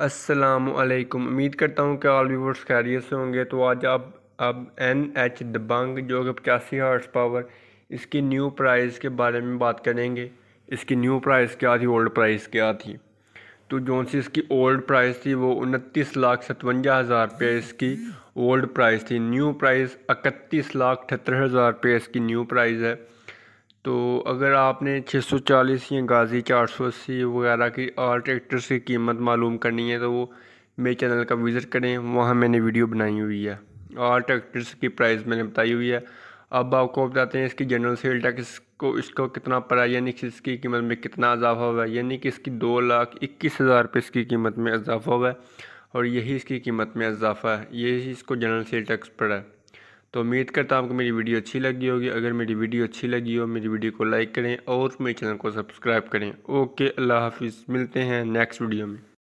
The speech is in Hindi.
असलकम उम्मीद करता हूँ कि ऑल व्यूवर्स खैरियत से होंगे तो आज आप अब एन एच दबंग जो कि पचासी हॉर्स पावर इसकी न्यू प्राइस के बारे में बात करेंगे इसकी न्यू प्राइस क्या थी ओल्ड प्राइस क्या थी तो जो सी इसकी ओल्ड प्राइस थी वो उनतीस लाख सतवंजा हज़ार रुपये इसकी ओल्ड प्राइस थी न्यू प्राइस इकतीस लाख अठहत्तर हज़ार रुपये इसकी न्यू प्राइस है तो अगर आपने 640 या गाज़ी 480 वगैरह की और ट्रैक्टर्स की कीमत मालूम करनी है तो वो मेरे चैनल का विज़िट करें वहाँ मैंने वीडियो बनाई हुई है और ट्रैक्टर्स की प्राइस मैंने बताई हुई है अब आपको बताते हैं इसकी जनरल सेल टैक्स को इसको कितना पड़ा यानी कि इसकी कीमत में कितना इजाफा हुआ है यानी कि इसकी दो लाख इक्कीस हज़ार रुपये इसकी कीमत में इजाफा हुआ है और यही इसकी कीमत में इजाफा है यही इसको जनरल सेल टैक्स पड़ा है तो उम्मीद करता हूँ आपको मेरी वीडियो अच्छी लगी होगी अगर मेरी वीडियो अच्छी लगी हो मेरी वीडियो को लाइक करें और मेरे चैनल को सब्सक्राइब करें ओके अल्लाह हाफिज़ मिलते हैं नेक्स्ट वीडियो में